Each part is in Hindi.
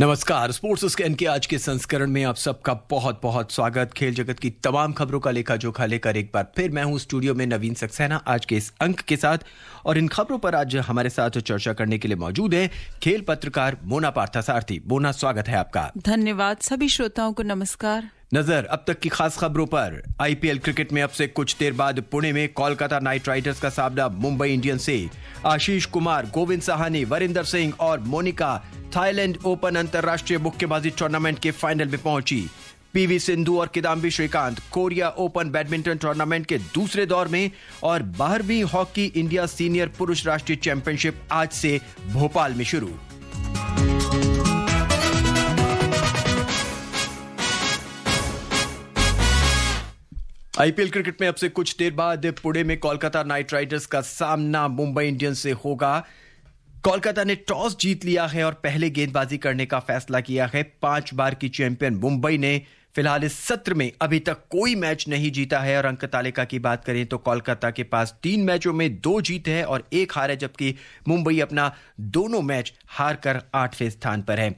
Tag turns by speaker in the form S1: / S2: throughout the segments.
S1: नमस्कार स्पोर्ट्स स्कैन के आज के संस्करण में आप सबका बहुत बहुत स्वागत खेल जगत की तमाम खबरों का लेखा जोखा लेकर एक बार फिर मैं हूं स्टूडियो में नवीन सक्सेना आज के इस अंक के साथ और इन खबरों पर आज हमारे साथ चर्चा करने के लिए मौजूद है खेल पत्रकार मोना पार्था सारथी मोना स्वागत है आपका
S2: धन्यवाद सभी श्रोताओं को नमस्कार
S1: नजर अब तक की खास खबरों पर आईपीएल क्रिकेट में अब से कुछ देर बाद पुणे में कोलकाता नाइट राइडर्स का सामना मुंबई इंडियंस से आशीष कुमार गोविंद सहानी वरिंदर सिंह और मोनिका थाईलैंड ओपन अंतर्राष्ट्रीय मुक्केबाजी टूर्नामेंट के फाइनल में पहुंची पीवी सिंधु और Kidambi Srikanth Korea Open badminton tournament के दूसरे दौर में और बारहवीं हॉकी इंडिया सीनियर पुरुष राष्ट्रीय चैंपियनशिप आज से भोपाल में शुरू आईपीएल क्रिकेट में अब से कुछ देर बाद पुणे में कोलकाता नाइट राइडर्स का सामना मुंबई इंडियंस से होगा कोलकाता ने टॉस जीत लिया है और पहले गेंदबाजी करने का फैसला किया है पांच बार की चैंपियन मुंबई ने फिलहाल इस सत्र में अभी तक कोई मैच नहीं जीता है और अंक तालिका की बात करें तो कोलकाता के पास तीन मैचों में दो जीत है और एक हार है जबकि मुंबई अपना दोनों मैच हार कर आठवें स्थान पर है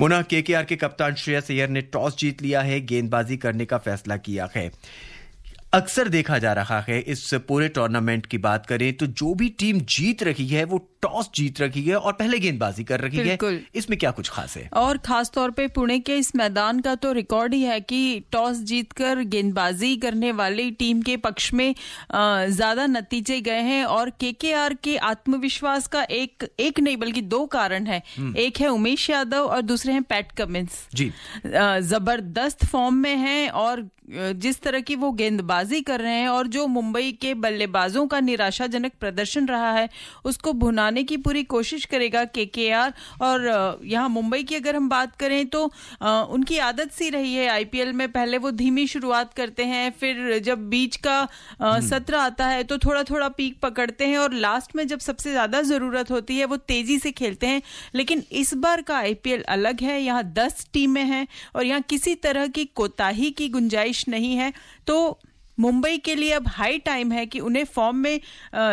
S1: मुना के के कप्तान श्रेयस अयर ने टॉस जीत लिया है गेंदबाजी करने का फैसला किया है अक्सर देखा जा रहा है इस पूरे टूर्नामेंट की बात करें तो जो भी टीम जीत रही है वो टॉस जीत रही है और पहले गेंदबाजी कर रही है इसमें क्या कुछ खास है
S2: और खास तौर पे पुणे के इस मैदान का तो रिकॉर्ड ही है कि टॉस जीतकर गेंदबाजी करने वाली टीम के पक्ष में ज्यादा नतीजे गए हैं और के के आत्मविश्वास का एक एक नहीं बल्कि दो कारण है हम्म। एक है उमेश यादव और दूसरे हैं पैट कमिंस जी जबरदस्त फॉर्म में है और जिस तरह की वो गेंदबाज बल्लेबाजी कर रहे हैं और जो मुंबई के बल्लेबाजों का निराशाजनक प्रदर्शन रहा है उसको भुनाने की पूरी कोशिश करेगा के के आर और यहाँ मुंबई की अगर हम बात करें तो उनकी आदत सी रही है आईपीएल में पहले वो धीमी शुरुआत करते हैं फिर जब बीच का हम्म। सत्र आता है तो थोड़ा थोड़ा पीक पकड़ते हैं और लास्ट में जब सबसे ज्यादा जरूरत होती है वो तेजी से खेलते हैं लेकिन इस बार का आईपीएल अलग है यहाँ दस टीमें हैं और यहाँ किसी तरह की कोताही की गुंजाइश नहीं है तो मुंबई के लिए अब हाई टाइम है कि उन्हें फॉर्म में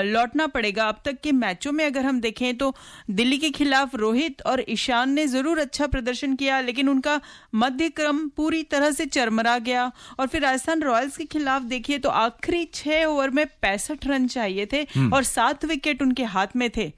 S2: लौटना पड़ेगा अब तक के मैचों में अगर हम देखें तो दिल्ली के खिलाफ रोहित और ईशान ने जरूर अच्छा प्रदर्शन किया लेकिन उनका मध्य क्रम पूरी तरह से चरमरा गया और फिर राजस्थान रॉयल्स के खिलाफ देखिए तो आखिरी छह ओवर में पैंसठ रन चाहिए थे हम्म। और सात विकेट उनके हाथ में थे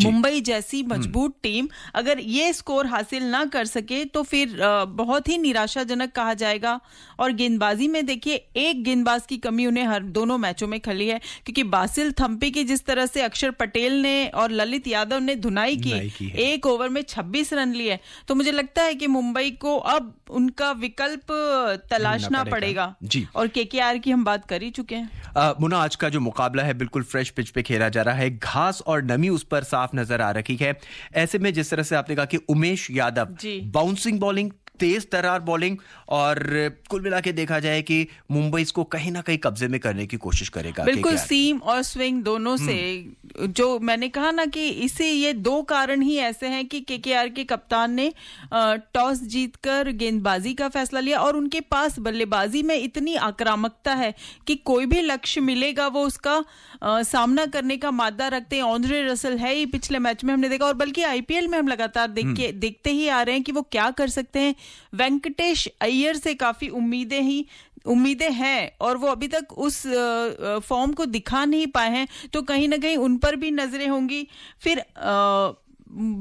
S2: मुंबई जैसी हम्म। मजबूत टीम अगर ये स्कोर हासिल ना कर सके तो फिर बहुत ही निराशाजनक कहा जाएगा और गेंदबाजी में देखिए एक गेंदबाज की कमी उन्हें हर दोनों मैचों में खली है क्योंकि बासिल थम्पी की जिस तरह से अक्षर पटेल ने और ललित यादव ने धुनाई की, की एक ओवर में छब्बीस रन लिए तो मुझे लगता है कि मुंबई को अब उनका विकल्प तलाशना पड़ेगा जी और के की हम बात कर ही चुके हैं
S1: मुना आज का जो मुकाबला है बिल्कुल फ्रेश पिच पे खेला जा रहा है घास और नमी उस पर साफ नजर आ रही है ऐसे में जिस तरह से आपने कहा कि उमेश यादव बाउंसिंग बॉलिंग तेज तरार बॉलिंग और कुल मिला के देखा जाए कि मुंबई इसको कहीं ना कहीं कब्जे में करने की कोशिश करेगा बिल्कुल
S2: सीम और स्विंग दोनों से हम्म। जो मैंने कहा ना कि इसे ये दो कारण ही ऐसे हैं कि के के कप्तान ने टॉस जीतकर गेंदबाजी का फैसला लिया और उनके पास बल्लेबाजी में इतनी आक्रामकता है कि कोई भी लक्ष्य मिलेगा वो उसका आ, सामना करने का मादा रखते हैं ऑन्द्रे रसल है ही पिछले मैच में हमने देखा और बल्कि आईपीएल में हम लगातार देख के हम्म। देखते ही आ रहे हैं कि वो क्या कर सकते हैं वेंकटेश अय्यर से काफ़ी उम्मीदें ही उम्मीदें हैं और वो अभी तक उस फॉर्म को दिखा नहीं पाए हैं तो कहीं ना कहीं उन पर भी नजरें होंगी फिर आ,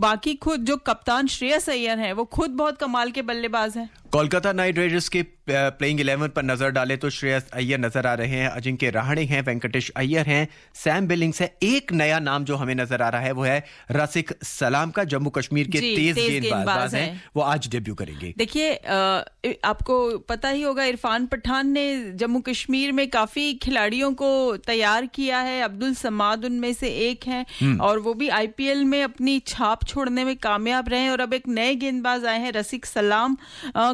S2: बाकी खुद जो कप्तान श्रेयस अय्यर हैं वो खुद बहुत कमाल के बल्लेबाज हैं
S1: कोलकाता नाइट राइडर्स के प्लेइंग इलेवन पर नजर डाले तो श्रेयस अय्यर नजर आ रहे हैं अजिंक्य राहणे हैं वेंकटेश अय्यर हैं सैम बिलिंग्स है एक नया नाम जो हमें नजर आ रहा है वो है रसिक सलाम का जम्मू कश्मीर के तेज, तेज गेंदबाज हैं है। वो आज डेब्यू करेंगे
S2: देखिए आपको पता ही होगा इरफान पठान ने जम्मू कश्मीर में काफी खिलाड़ियों को तैयार किया है अब्दुल समाद उनमें से एक है हम्म। और वो भी आईपीएल में अपनी छाप छोड़ने में कामयाब रहे और अब एक नए गेंदबाज आए हैं रसिक सलाम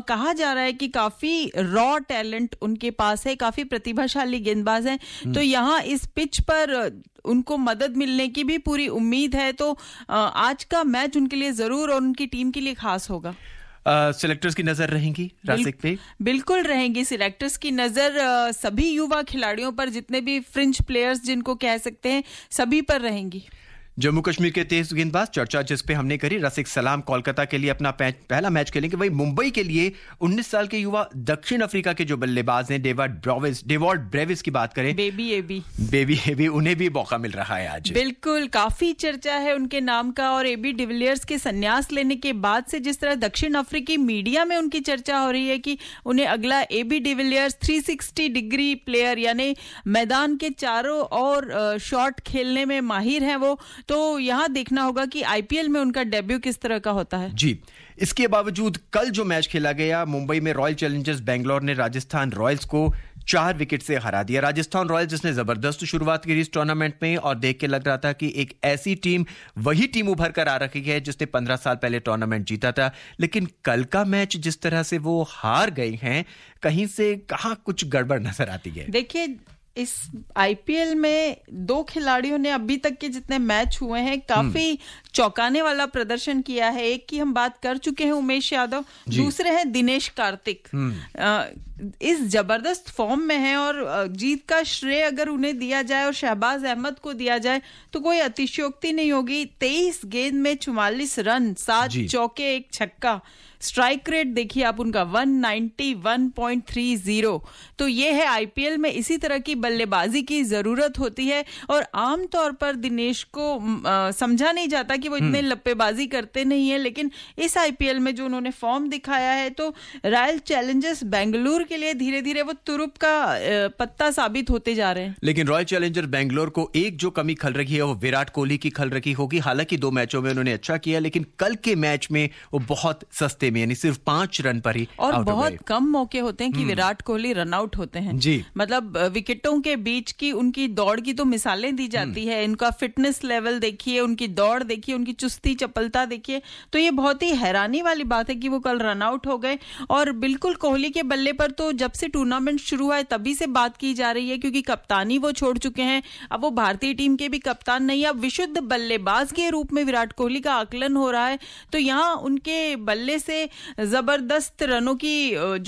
S2: कहा जा रहा है कि काफी रॉ टैलेंट उनके पास है काफी प्रतिभाशाली गेंदबाज हैं हम्म। तो यहाँ इस पिच पर उनको मदद मिलने की भी पूरी उम्मीद है तो आज का मैच उनके लिए जरूर और उनकी टीम के लिए खास होगा
S1: सिलेक्टर्स uh, की नजर रहेंगी रासिक पे
S2: बिल्कुल रहेंगी सिलेक्टर्स की नजर uh, सभी युवा खिलाड़ियों पर जितने भी फ्रिंच प्लेयर्स जिनको कह सकते हैं सभी पर रहेंगी
S1: जम्मू कश्मीर के तेज गेंदबाज चर्चा जिस पे हमने करी रसिक सलाम कोलकाता के लिए अपना पहला मैच खेलेंगे वही मुंबई के लिए 19 साल के युवा दक्षिण अफ्रीका के जो बल्लेबाज हैं डेवर्ड ब्रॉविस डेवर्ड ब्रेविस की बात करें बेबी एबी बेबी एबी उन्हें भी मौका मिल रहा है आज
S2: बिल्कुल काफी चर्चा है उनके नाम का और एबी डिविलियर्स के संन्यास लेने के बाद से जिस तरह दक्षिण अफ्रीकी मीडिया में उनकी चर्चा हो रही है कि उन्हें अगला AB de Villiers three degree player यानी मैदान के चारों और शॉट खेलने में माहिर है वो तो यहाँ देखना होगा कि आईपीएल में उनका डेब्यू किस तरह का होता है
S1: जी इसके बावजूद कल जो मैच खेला गया मुंबई में रॉयल चैलेंजर्स बैंगलोर ने राजस्थान रॉयल्स को चार विकेट से हरा दिया राजस्थान रॉयल्स जिसने जबरदस्त शुरुआत की इस टूर्नामेंट में और देख के लग रहा था कि एक ऐसी टीम वही टीम उभर कर आ रखी है जिसने पंद्रह साल पहले टूर्नामेंट जीता था लेकिन कल का मैच जिस तरह से वो हार गई हैं कहीं से कहा कुछ गड़बड़ नजर आती है
S2: देखिए इस आईपीएल में दो खिलाड़ियों ने अभी तक के जितने मैच हुए हैं काफी चौंकाने वाला प्रदर्शन किया है एक की हम बात कर चुके हैं उमेश यादव दूसरे हैं दिनेश कार्तिक हम्म। इस जबरदस्त फॉर्म में है और जीत का श्रेय अगर उन्हें दिया जाए और शहबाज अहमद को दिया जाए तो कोई अतिशयोक्ति नहीं होगी तेईस गेंद में चुवालीस रन सात चौके एक छक्का स्ट्राइक रेट देखिए आप उनका 191.30 तो ये है आईपीएल में इसी तरह की बल्लेबाजी की जरूरत होती है और आमतौर पर दिनेश को समझा नहीं जाता कि वो हम्म। इतने लप्पेबाजी करते नहीं है लेकिन इस आईपीएल में जो उन्होंने फॉर्म दिखाया है तो रॉयल चैलेंजर्स बेंगलुरु के लिए धीरे धीरे वो तुरुप का पत्ता साबित होते जा रहे हैं
S1: लेकिन रॉयल चैलेंजर बेंगलोर को एक जो कमी खल रही है वो विराट कोहली की खल रखी होगी हालांकि दो मैचों में उन्होंने अच्छा किया लेकिन कल के मैच में वो बहुत सस्ते में यानी सिर्फ पांच रन पर ही और बहुत
S2: कम मौके होते हैं कि हम्म। विराट कोहली रन आउट होते हैं जी मतलब विकेटों के बीच की उनकी दौड़ की तो मिसालें दी जाती हम्म। है इनका फिटनेस लेवल देखिए उनकी दौड़ देखिए देखिए उनकी चुस्ती चपलता देखिए तो ये बहुत ही हैरानी वाली बात है कि वो कल रनआउट हो गए और बिल्कुल कोहली के बल्ले पर तो जब से टूर्नामेंट शुरू हुआ है तभी से बात की जा रही है क्योंकि कप्तानी वो छोड़ चुके हैं अब वो भारतीय टीम के भी कप्तान नहीं अब विशुद्ध बल्लेबाज के रूप में विराट कोहली का आकलन हो रहा है तो यहाँ उनके बल्ले से जबरदस्त रनों की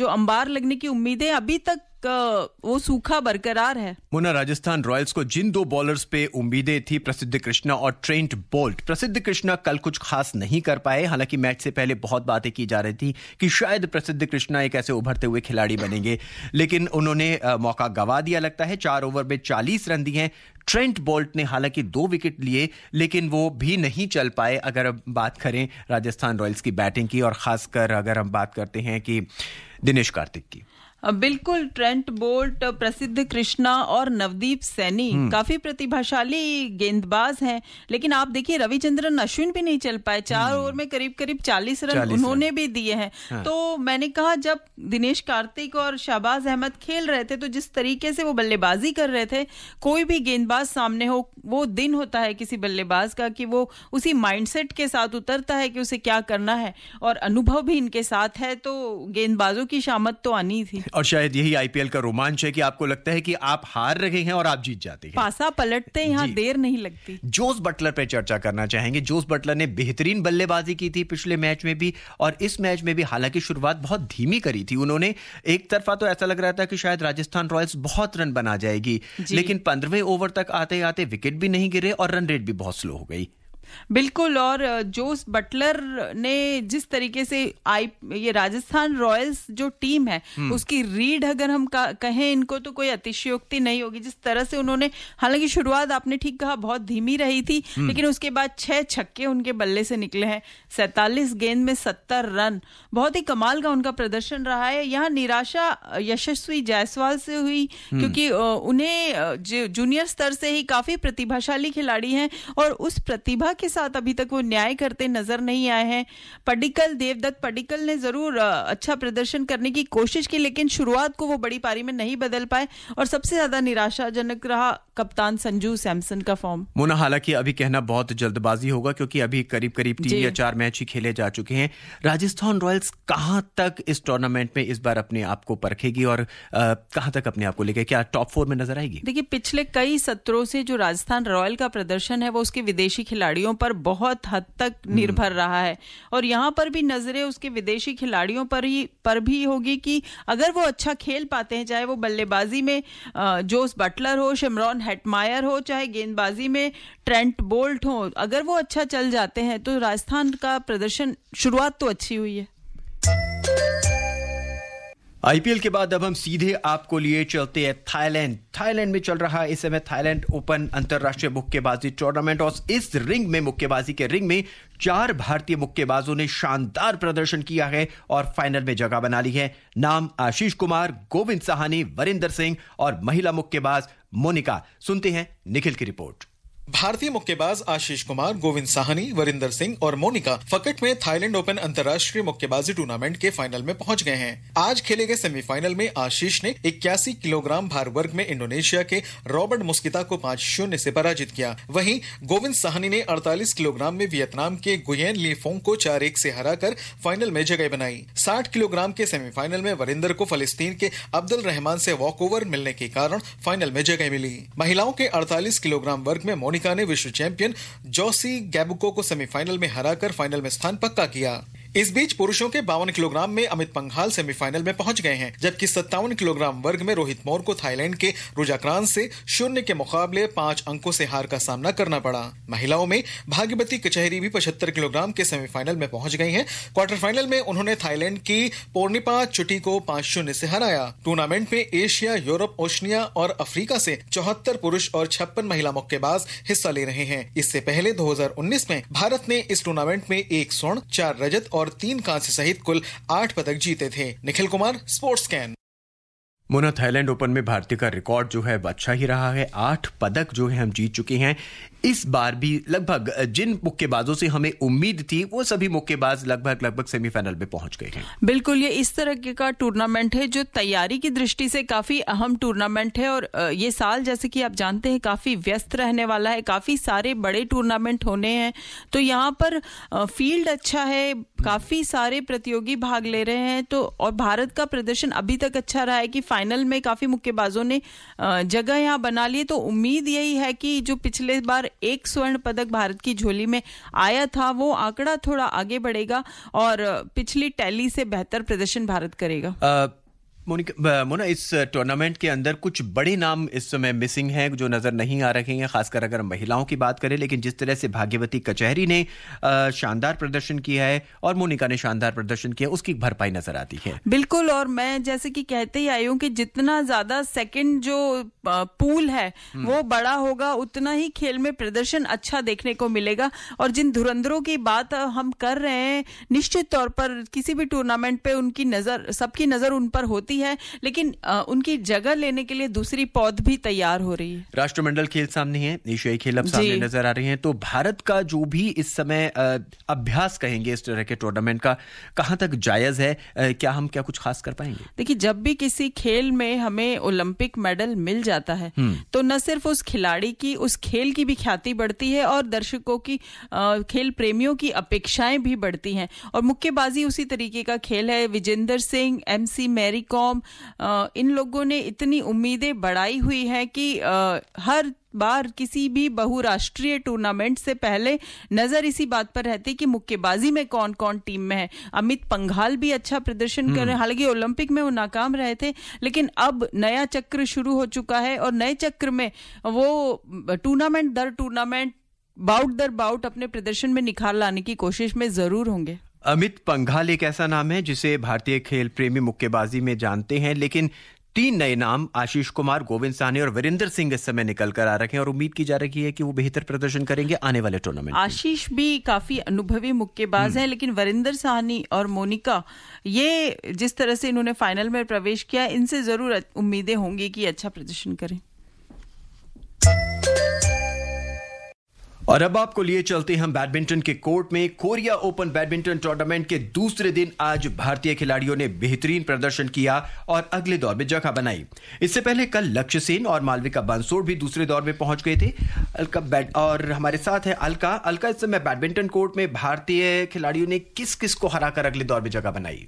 S2: जो अंबार लगने की उम्मीदें अभी तक वो सूखा बरकरार है
S1: मुन्ना राजस्थान रॉयल्स को जिन दो बॉलर्स पे उम्मीदें थी प्रसिद्ध कृष्णा और ट्रेंट बोल्ट प्रसिद्ध कृष्णा कल कुछ खास नहीं कर पाए हालांकि मैच से पहले बहुत बातें की जा रही थी कि शायद प्रसिद्ध कृष्णा एक ऐसे उभरते हुए खिलाड़ी बनेंगे लेकिन उन्होंने मौका गवा दिया लगता है चार ओवर में चालीस रन दिए हैं ट्रेंट बोल्ट ने हालांकि दो विकेट लिए लेकिन वो भी नहीं चल पाए अगर हम बात करें राजस्थान रॉयल्स की बैटिंग की और खासकर अगर हम बात करते हैं कि दिनेश कार्तिक की
S2: बिल्कुल ट्रेंट बोल्ट प्रसिद्ध कृष्णा और नवदीप सैनी हम्म। काफी प्रतिभाशाली गेंदबाज हैं लेकिन आप देखिए रविचंद्रन अश्विन भी नहीं चल पाए चार हम्म। ओवर में करीब करीब चालीस रन उन्होंने भी दिए हैं हाँ। तो मैंने कहा जब दिनेश कार्तिक और शाहबाज अहमद खेल रहे थे तो जिस तरीके से वो बल्लेबाजी कर रहे थे कोई भी गेंदबाज सामने हो वो दिन होता है किसी बल्लेबाज का कि वो उसी माइंडसेट के साथ उतरता है कि उसे क्या करना है और अनुभव भी इनके साथ है तो गेंदबाजों की शामत तो आनी थी
S1: और शायद यही आईपीएल का रोमांच है कि आपको लगता है कि आप हार रहे हैं और आप जीत जाते हैं
S2: पासा पलटते यहाँ देर नहीं लगती
S1: जोस बटलर पे चर्चा करना चाहेंगे जोस बटलर ने बेहतरीन बल्लेबाजी की थी पिछले मैच में भी और इस मैच में भी हालांकि शुरुआत बहुत धीमी करी थी उन्होंने एक तरफा तो ऐसा लग रहा था कि शायद राजस्थान रॉयल्स बहुत रन बना जाएगी लेकिन पंद्रहवें ओवर तक आते आते विकेट भी नहीं गिरे और रन रेट भी बहुत स्लो हो गई बिल्कुल
S2: और जोस बटलर ने जिस तरीके से आई ये राजस्थान रॉयल्स जो टीम है हम्म। उसकी रीड अगर हम कहें इनको तो कोई अतिशयोक्ति नहीं होगी जिस तरह से उन्होंने हालांकि शुरुआत आपने ठीक कहा बहुत धीमी रही थी हम्म। लेकिन उसके बाद छह छक्के उनके बल्ले से निकले हैं सैतालीस गेंद में सत्तर रन बहुत ही कमाल का उनका प्रदर्शन रहा है यहाँ निराशा यशस्वी जायसवाल से हुई हम्म। क्योंकि उन्हें जूनियर स्तर से ही काफी प्रतिभाशाली खिलाड़ी हैं और उस प्रतिभा के साथ अभी तक वो न्याय करते नजर नहीं आए हैं पडिकल देवदत्त पडिकल ने जरूर अच्छा प्रदर्शन करने की कोशिश की लेकिन शुरुआत को वो बड़ी पारी में नहीं बदल पाए और सबसे ज्यादा निराशाजनक रहा कप्तान संजू सैमसन का फॉर्म
S1: मोना हालांकि अभी कहना बहुत जल्दबाजी होगा क्योंकि अभी करीब करीब तीन या चार मैच ही खेले जा चुके हैं राजस्थान रॉयल्स कहां तक इस टूर्नामेंट में इस बार अपने आप को परखेगी और कहां तक अपने आप को लेके क्या टॉप फोर में नजर आएगी
S2: देखिए पिछले कई सत्रों से जो राजस्थान रॉयल का प्रदर्शन है वो उसके विदेशी खिलाड़ियों खिलाड़ियों पर बहुत हद तक हम्म। निर्भर रहा है और यहाँ पर भी नजरें उसके विदेशी खिलाड़ियों पर ही पर भी होगी कि अगर वो अच्छा खेल पाते हैं चाहे वो बल्लेबाजी में जोस बटलर हो शिमरॉन हेटमायर हो चाहे गेंदबाजी में ट्रेंट बोल्ट हो अगर वो अच्छा चल जाते हैं तो राजस्थान का प्रदर्शन शुरुआत तो अच्छी हुई है
S1: आईपीएल के बाद अब हम सीधे आपको लिए चलते हैं थाईलैंड थाईलैंड में चल रहा है इस समय थाईलैंड ओपन अंतर्राष्ट्रीय मुक्केबाजी टूर्नामेंट और इस रिंग में मुक्केबाजी के रिंग में चार भारतीय मुक्केबाजों ने शानदार प्रदर्शन किया है और फाइनल में जगह बना ली है नाम आशीष कुमार गोविंद सहानी वरिंदर सिंह और महिला मुक्केबाज मोनिका
S3: सुनते हैं निखिल की रिपोर्ट भारतीय मुक्केबाज आशीष कुमार गोविंद साहनी वरिंदर सिंह और मोनिका फकट में थाईलैंड ओपन अंतर्राष्ट्रीय मुक्केबाजी टूर्नामेंट के फाइनल में पहुंच गए हैं आज खेले गए सेमीफाइनल में आशीष ने इक्यासी किलोग्राम भार वर्ग में इंडोनेशिया के रॉबर्ट मुस्किता को पाँच शून्य ऐसी पराजित किया वही गोविंद साहनी ने अड़तालीस किलोग्राम में वियतनाम के गुयन फोंग को चार एक ऐसी हरा कर फाइनल में जगह बनाई साठ किलोग्राम के सेमीफाइनल में वरिंदर को फलिस्तीन के अब्दुल रहमान ऐसी वॉक मिलने के कारण फाइनल में जगह मिली महिलाओं के अड़तालीस किलोग्राम वर्ग में मोनिका मोनिका ने विश्व चैंपियन जोसी गैबुको को सेमीफाइनल में हराकर फाइनल में स्थान पक्का किया इस बीच पुरुषों के बावन किलोग्राम में अमित पंघाल सेमीफाइनल में पहुंच गए हैं जबकि सत्तावन किलोग्राम वर्ग में रोहित मोर को थाईलैंड के रुजाक्रांत से शून्य के मुकाबले पांच अंकों से हार का सामना करना पड़ा महिलाओं में भाग्यवती कचहरी भी पचहत्तर किलोग्राम के सेमीफाइनल में पहुंच गई हैं क्वार्टर फाइनल में उन्होंने थाईलैंड की पूर्णिपा चुटी को पांच शून्य ऐसी हराया टूर्नामेंट में एशिया यूरोप ओशनिया और अफ्रीका ऐसी चौहत्तर पुरुष और छप्पन महिला मुक्केबाज हिस्सा ले रहे हैं इससे पहले दो में भारत ने इस टूर्नामेंट में एक स्वर्ण चार रजत और और तीन कांस्य सहित कुल आठ पदक जीते थे निखिल कुमार स्पोर्ट्स कैन
S1: मोना थाईलैंड ओपन में भारतीय का रिकॉर्ड जो है वो अच्छा ही रहा है आठ पदक जो है हम जीत चुके हैं इस बार भी लगभग जिन मुक्केबाजों से हमें उम्मीद थी वो सभी मुक्केबाज लगभग लगभग सेमीफाइनल में पहुंच गए हैं
S2: बिल्कुल ये इस तरह का टूर्नामेंट है जो तैयारी की दृष्टि से काफी अहम टूर्नामेंट है और ये साल जैसे कि आप जानते हैं काफी व्यस्त रहने वाला है काफी सारे बड़े टूर्नामेंट होने हैं तो यहाँ पर फील्ड अच्छा है काफी सारे प्रतियोगी भाग ले रहे हैं तो और भारत का प्रदर्शन अभी तक अच्छा रहा है कि फाइनल में काफी मुक्केबाजों ने जगह यहाँ बना ली तो उम्मीद यही है कि जो पिछले बार एक स्वर्ण पदक भारत की झोली में आया था वो आंकड़ा थोड़ा आगे बढ़ेगा और पिछली टैली से बेहतर प्रदर्शन भारत करेगा
S1: आ... मोना इस टूर्नामेंट के अंदर कुछ बड़े नाम इस समय मिसिंग हैं जो नज़र नहीं आ रहे हैं खासकर अगर महिलाओं की बात करें लेकिन जिस तरह से भाग्यवती कचहरी ने शानदार प्रदर्शन किया है और मोनिका ने शानदार प्रदर्शन किया उसकी भरपाई नज़र आती है
S2: बिल्कुल और मैं जैसे कि कहते ही आई हूँ कि जितना ज़्यादा सेकेंड जो पूल है हम्म। वो बड़ा होगा उतना ही खेल में प्रदर्शन अच्छा देखने को मिलेगा और जिन धुरंधरों की बात हम कर रहे हैं निश्चित तौर पर किसी भी टूर्नामेंट पे उनकी नज़र सबकी नज़र उन पर होती रही है लेकिन उनकी जगह लेने के लिए दूसरी पौध भी तैयार हो रही है
S1: राष्ट्रमंडल खेल सामने है एशियाई खेल अब सामने नजर आ रहे हैं तो भारत का जो भी इस समय अभ्यास कहेंगे इस तरह के टूर्नामेंट का कहाँ तक जायज है क्या हम क्या कुछ खास कर पाएंगे
S2: देखिए जब भी किसी खेल में हमें ओलंपिक मेडल मिल जाता है हम्म। तो न सिर्फ उस खिलाड़ी की उस खेल की भी ख्याति बढ़ती है और दर्शकों की खेल प्रेमियों की अपेक्षाएं भी बढ़ती हैं और मुक्केबाजी उसी तरीके का खेल है विजेंदर सिंह एमसी मैरी कॉम कॉम इन लोगों ने इतनी उम्मीदें बढ़ाई हुई हैं कि हर बार किसी भी बहुराष्ट्रीय टूर्नामेंट से पहले नजर इसी बात पर रहती कि मुक्केबाजी में कौन कौन टीम में है अमित पंघाल भी अच्छा प्रदर्शन कर रहे हैं हम्म। हालांकि ओलंपिक में वो नाकाम रहे थे लेकिन अब नया चक्र शुरू हो चुका है और नए चक्र में वो टूर्नामेंट दर टूर्नामेंट बाउट दर बाउट अपने प्रदर्शन में निखार लाने की कोशिश में जरूर होंगे
S1: अमित पंघाल एक ऐसा नाम है जिसे भारतीय खेल प्रेमी मुक्केबाजी में जानते हैं लेकिन तीन नए नाम आशीष कुमार गोविंद साहनी और वीरेंद्र सिंह इस समय निकल कर आ रखे हैं और उम्मीद की जा रही है कि वो बेहतर प्रदर्शन करेंगे आने वाले टूर्नामेंट
S2: आशीष भी काफी अनुभवी मुक्केबाज हम्म। हैं लेकिन वरिंदर साहनी और मोनिका ये जिस तरह से इन्होंने फाइनल में प्रवेश किया इनसे जरूर उम्मीदें होंगी कि अच्छा प्रदर्शन करें
S1: और अब आपको लिए चलते हम बैडमिंटन के कोर्ट में कोरिया ओपन बैडमिंटन टूर्नामेंट के दूसरे दिन आज भारतीय खिलाड़ियों ने बेहतरीन प्रदर्शन किया और अगले दौर में जगह बनाई इससे पहले कल लक्ष्य सेन और मालविका बांसोड़ भी दूसरे दौर में पहुंच गए थे अलका बैड और हमारे साथ है अलका अलका इस समय बैडमिंटन कोर्ट में भारतीय खिलाड़ियों ने किस किस को हराकर अगले दौर में जगह बनाई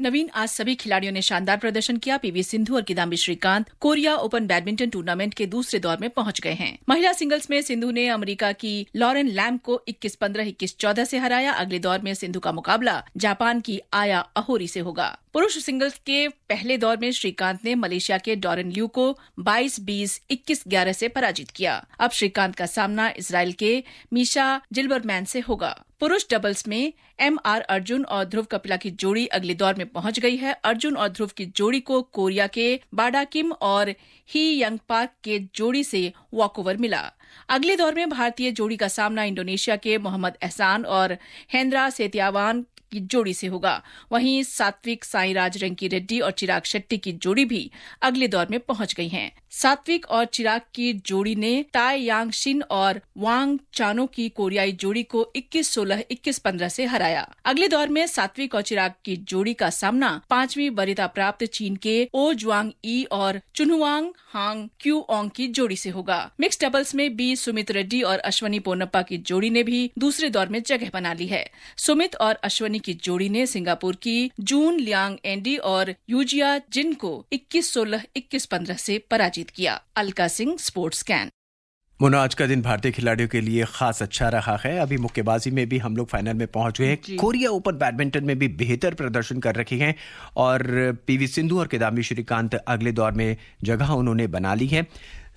S4: नवीन आज सभी खिलाड़ियों ने शानदार प्रदर्शन किया पीवी सिंधु और Kidambi Srikanth Korea Open badminton tournament के दूसरे दौर में पहुंच गए हैं महिला सिंगल्स में सिंधु ने अमेरिका की लॉरेन लैम को 21 15 21 14 से हराया अगले दौर में सिंधु का मुकाबला जापान की आया अहोरी से होगा पुरुष सिंगल्स के पहले दौर में श्रीकांत ने मलेशिया के डॉरन ल्यू को 22 20 21 11 से पराजित किया अब श्रीकांत का सामना इसराइल के मीशा जिल्बरमैन से होगा पुरुष डबल्स में एम आर अर्जुन और ध्रुव कपिला की जोड़ी अगले दौर में पहुंच गई है अर्जुन और ध्रुव की जोड़ी को कोरिया के बाडा किम और ही यंग पार्क के जोड़ी से वॉकओवर मिला अगले दौर में भारतीय जोड़ी का सामना इंडोनेशिया के मोहम्मद एहसान और हेंद्रा सेतियावान की जोड़ी से होगा वहीं सात्विक साईराज रंकी रेड्डी और चिराग शेट्टी की जोड़ी भी अगले दौर में पहुंच गई हैं। सात्विक और चिराग की जोड़ी ने ताय यांग शिन और वांग चानो की कोरियाई जोड़ी को 21-16, 21-15 से हराया अगले दौर में सात्विक और चिराग की जोड़ी का सामना पांचवी वरिता प्राप्त चीन के ओ जुआंग ई और चुनुआंग हांग क्यू ओंग की जोड़ी से होगा मिक्स डबल्स में बी सुमित रेड्डी और अश्वनी पोनप्पा की जोड़ी ने भी दूसरे दौर में जगह बना ली है सुमित और अश्वनी की जोड़ी ने सिंगापुर की जून लियांग एंडी और यूजिया जिन को 21-16, 21-15 से पराजित किया अलका सिंह स्पोर्ट्स कैन
S1: मोनो आज का दिन भारतीय खिलाड़ियों के लिए खास अच्छा रहा है अभी मुक्केबाजी में भी हम लोग फाइनल में पहुंच गए हैं कोरिया ओपन बैडमिंटन में भी बेहतर प्रदर्शन कर रखे हैं और पीवी सिंधु और किदाम्बी श्रीकांत अगले दौर में जगह उन्होंने बना ली है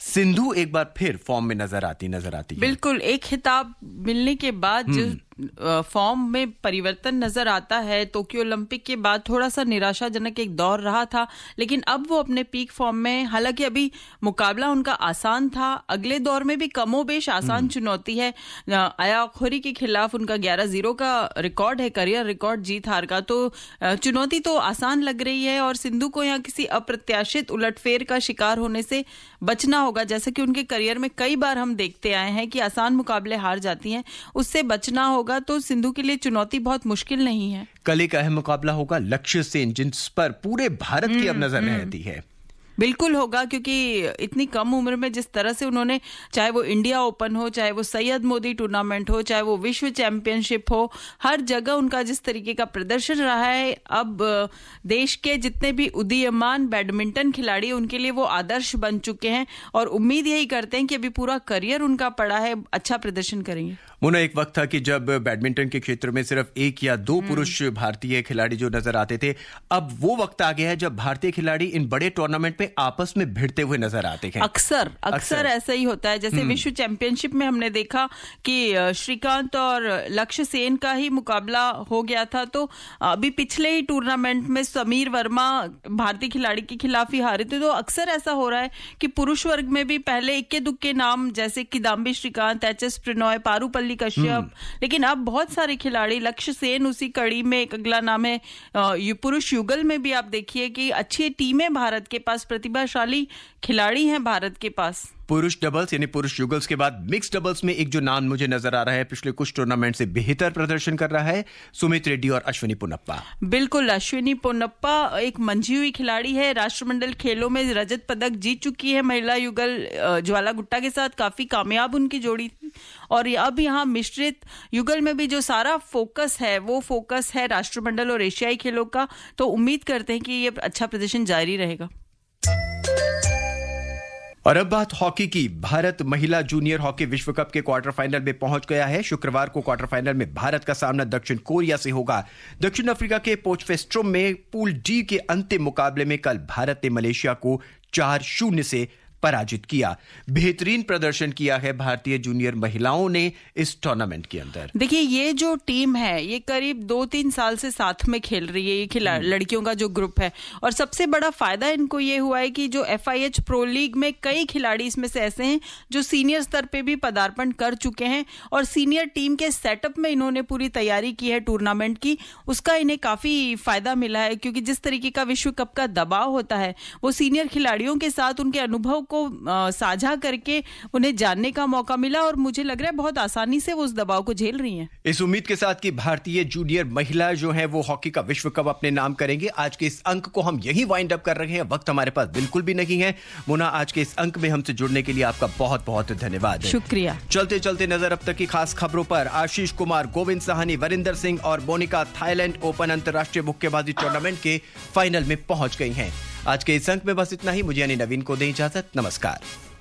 S1: सिंधु एक बार फिर फॉर्म में नजर आती नजर आती
S2: बिल्कुल एक खिताब मिलने के बाद हम्म। जो फॉर्म में परिवर्तन नजर आता है टोक्यो ओलंपिक के बाद थोड़ा सा निराशाजनक एक दौर रहा था लेकिन अब वो अपने पीक फॉर्म में हालांकि अभी मुकाबला उनका आसान था अगले दौर में भी कमोबेश आसान हम्म। चुनौती है अयाखोरी के खिलाफ उनका ग्यारह जीरो का रिकॉर्ड है करियर रिकॉर्ड जीत हार का तो चुनौती तो आसान लग रही है और सिंधु को यहाँ किसी अप्रत्याशित उलटफेर का शिकार होने से बचना होगा जैसे कि उनके करियर में कई बार हम देखते आए हैं कि आसान मुकाबले हार जाती हैं उससे बचना होगा होगा तो सिंधु के लिए चुनौती बहुत मुश्किल नहीं है
S1: कल एक अहम मुकाबला होगा लक्ष्य सेन जिस पर पूरे भारत की अब हम्म, नजर हम्म। रहती है
S2: बिल्कुल होगा क्योंकि इतनी कम उम्र में जिस तरह से उन्होंने चाहे वो इंडिया ओपन हो चाहे वो सैयद मोदी टूर्नामेंट हो चाहे वो विश्व चैंपियनशिप हो हर जगह उनका जिस तरीके का प्रदर्शन रहा है अब देश के जितने भी उदीयमान बैडमिंटन खिलाड़ी उनके लिए वो आदर्श बन चुके हैं और उम्मीद यही करते हैं कि अभी पूरा करियर उनका पड़ा है अच्छा प्रदर्शन करेंगे
S1: मुना एक वक्त था कि जब बैडमिंटन के क्षेत्र में सिर्फ एक या दो हम्म। पुरुष भारतीय खिलाड़ी जो नजर आते थे अब वो वक्त आ गया है जब भारतीय खिलाड़ी इन बड़े टूर्नामेंट में आपस में भिड़ते हुए नजर आते हैं अक्सर अक्सर ऐसा
S2: ही होता है जैसे हम्म। विश्व चैंपियनशिप में हमने देखा कि श्रीकांत और लक्ष्य सेन का ही मुकाबला हो गया था तो अभी पिछले ही टूर्नामेंट में समीर वर्मा भारतीय खिलाड़ी के खिलाफ ही हारे थे तो अक्सर ऐसा हो रहा है कि पुरुष वर्ग में भी पहले इक्के दुक्के नाम जैसे किदाम्बी श्रीकांत एच एस प्रणॉय पारूपल्ली हिमांशी कश्यप हम्म। लेकिन अब बहुत सारे खिलाड़ी लक्ष्य सेन उसी कड़ी में एक अगला नाम है पुरुष युगल में भी आप देखिए कि अच्छी टीमें भारत के पास प्रतिभाशाली खिलाड़ी हैं भारत के पास
S1: पुरुष डबल्स यानी पुरुष युगल्स के बाद मिक्स डबल्स में एक जो नाम मुझे नजर आ रहा है पिछले कुछ टूर्नामेंट से बेहतर प्रदर्शन कर रहा है सुमित रेड्डी और अश्विनी पुनप्पा
S2: बिल्कुल अश्विनी पुनप्पा एक मंझी हुई खिलाड़ी है राष्ट्रमंडल खेलों में रजत पदक जीत चुकी है महिला युगल ज्वाला गुट्टा के साथ काफी कामयाब उनकी जोड़ी थी और अब यहाँ मिश्रित युगल में भी जो सारा फोकस है वो फोकस है राष्ट्रमंडल और एशियाई खेलों का तो उम्मीद करते हैं कि ये अच्छा प्रदर्शन जारी रहेगा
S1: और अब बात हॉकी की भारत महिला जूनियर हॉकी विश्व कप के क्वार्टर फाइनल में पहुंच गया है शुक्रवार को क्वार्टर फाइनल में भारत का सामना दक्षिण कोरिया से होगा दक्षिण अफ्रीका के पोचफेस्ट्रोम में पूल डी के अंतिम मुकाबले में कल भारत ने मलेशिया को चार शून्य से पराजित किया बेहतरीन प्रदर्शन किया है भारतीय जूनियर महिलाओं ने इस टूर्नामेंट के अंदर
S2: देखिए ये जो टीम है ये करीब दो तीन साल से साथ में खेल रही है ये खिला हम्म। लड़कियों का जो ग्रुप है और सबसे बड़ा फायदा इनको ये हुआ है कि जो एफ प्रो लीग में कई खिलाड़ी इसमें से ऐसे हैं जो सीनियर स्तर पर भी पदार्पण कर चुके हैं और सीनियर टीम के सेटअप में इन्होंने पूरी तैयारी की है टूर्नामेंट की उसका इन्हें काफी फायदा मिला है क्योंकि जिस तरीके का विश्व कप का दबाव होता है वो सीनियर खिलाड़ियों के साथ उनके अनुभव को को साझा करके उन्हें जानने का मौका मिला और मुझे लग रहा है बहुत आसानी से वो उस दबाव को झेल रही हैं
S1: इस उम्मीद के साथ कि भारतीय जूनियर महिला जो है वो हॉकी का विश्व कप अपने नाम करेंगे आज के इस अंक को हम यही वाइंड अप कर रहे हैं वक्त हमारे पास बिल्कुल भी नहीं है मुना आज के इस अंक में हमसे जुड़ने के लिए आपका बहुत बहुत धन्यवाद शुक्रिया चलते चलते नजर अब तक की खास खबरों पर आशीष कुमार गोविंद सहानी वरिंदर सिंह और मोनिका थाईलैंड ओपन अंतर्राष्ट्रीय मुक्केबाजी टूर्नामेंट के फाइनल में पहुंच गई हैं आज के इस अंक में बस इतना ही मुझे यानी नवीन को दें इजाजत नमस्कार